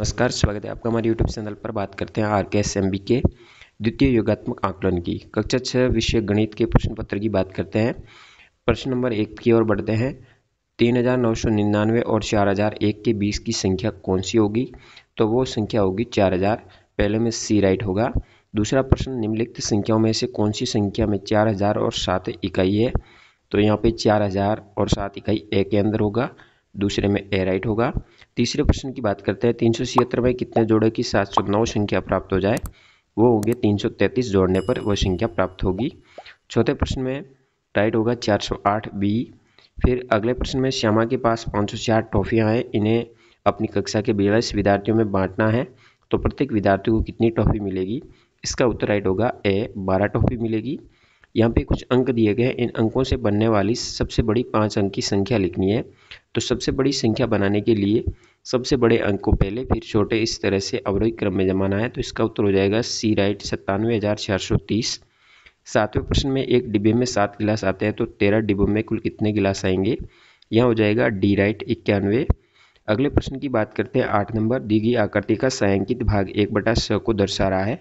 नमस्कार स्वागत है आपका हमारे यूट्यूब चैनल पर बात करते हैं आर के एस एम बी के द्वितीय योगात्मक आकलन की कक्षा छः विषय गणित के प्रश्न पत्र की बात करते हैं प्रश्न नंबर एक की ओर बढ़ते हैं तीन हज़ार नौ सौ निन्यानवे और चार हज़ार एक के बीच की संख्या कौन सी होगी तो वो संख्या होगी चार हज़ार पहले में सी राइट होगा दूसरा प्रश्न निम्नलिखित संख्याओं में से कौन सी संख्या में चार हज़ार और सात इकाई है तो यहाँ पे चार हज़ार और सात इकाई ए के अंदर होगा दूसरे में ए राइट होगा तीसरे प्रश्न की बात करते हैं तीन सौ छिहत्तर में कितने जोड़े की सात सौ नौ संख्या प्राप्त हो जाए वो होंगे तीन सौ तैंतीस जोड़ने पर वह संख्या प्राप्त होगी चौथे प्रश्न में राइट होगा चार सौ आठ बी फिर अगले प्रश्न में श्यामा के पास पाँच सौ चार टॉफ़ियाँ हैं इन्हें अपनी कक्षा के बयालीस विद्यार्थियों में बांटना है तो प्रत्येक विद्यार्थी को कितनी टॉफ़ी मिलेगी इसका उत्तर राइट होगा ए बारह टॉफ़ी मिलेगी यहाँ पे कुछ अंक दिए गए इन अंकों से बनने वाली सबसे बड़ी पाँच अंक की संख्या लिखनी है तो सबसे बड़ी संख्या बनाने के लिए सबसे बड़े अंक को पहले फिर छोटे इस तरह से अवरोही क्रम में जमाना है तो इसका उत्तर हो जाएगा सी राइट सत्तानवे हज़ार चार सौ तीस सातवें प्रश्न में एक डिब्बे में सात गिलास आते हैं तो तेरह डिब्बों में कुल कितने गिलास आएंगे यह हो जाएगा डी राइट इक्यानवे अगले प्रश्न की बात करते हैं आठ नंबर दी गई आकृति का संयांकित भाग एक बटा स को दर्शा रहा है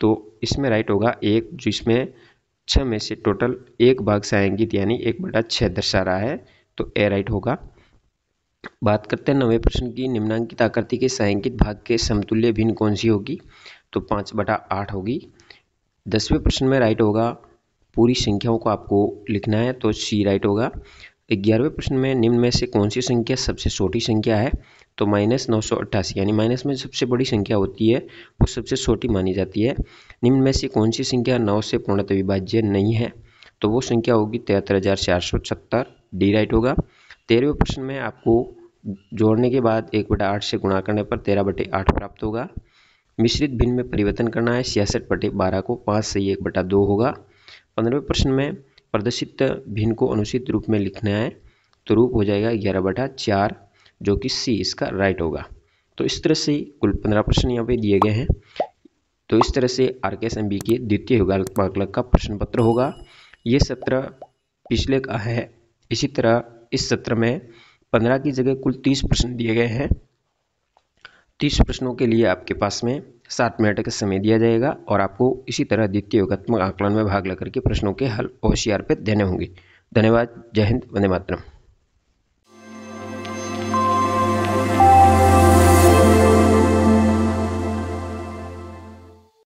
तो इसमें राइट होगा एक जिसमें छः में से टोटल एक भाग सहायंगित यानी एक बटा छः दर्शा रहा है तो ए राइट होगा बात करते हैं नवे प्रश्न की निम्नांकित आकृति के सायंकित भाग के समतुल्य भिन्न कौन सी होगी तो पाँच बटा आठ होगी दसवें प्रश्न में राइट होगा पूरी संख्याओं को आपको लिखना है तो सी राइट होगा ग्यारहवें प्रश्न में निम्न में से कौन सी संख्या सबसे छोटी संख्या है तो माइनस नौ सौ अट्ठासी यानी माइनस में सबसे बड़ी संख्या होती है वो सबसे छोटी मानी जाती है निम्न में से कौन सी संख्या नौ से पूर्णतः विभाज्य नहीं है तो वो संख्या होगी तिहत्तर हज़ार चार सौ सत्तर डी राइट होगा तेरहवें प्रश्न में आपको जोड़ने के बाद एक बटा आठ से गुणा करने पर तेरह बटे आठ प्राप्त होगा मिश्रित भिन्न में परिवर्तन करना है छियासठ बटे बारह को पाँच से एक बटा दो होगा पंद्रहवें प्रश्न में प्रदर्शित भिन्न को अनुचित रूप में लिखना है तो रूप हो जाएगा ग्यारह बटा चार जो कि सी इसका राइट होगा तो इस तरह से कुल पंद्रह प्रश्न यहाँ पे दिए गए हैं तो इस तरह से आर के एस एम बी के द्वितीय वर्ग का प्रश्न पत्र होगा ये सत्र पिछले का है इसी तरह इस सत्र में पंद्रह की जगह कुल तीस प्रश्न दिए गए हैं तीस प्रश्नों के लिए आपके पास में सात मिनट का समय दिया जाएगा और आपको इसी तरह द्वितीय योगात्मक आकलन में भाग लेकर के प्रश्नों के हल ओ सी पे देने होंगे धन्यवाद जय हिंद वंदे मातरम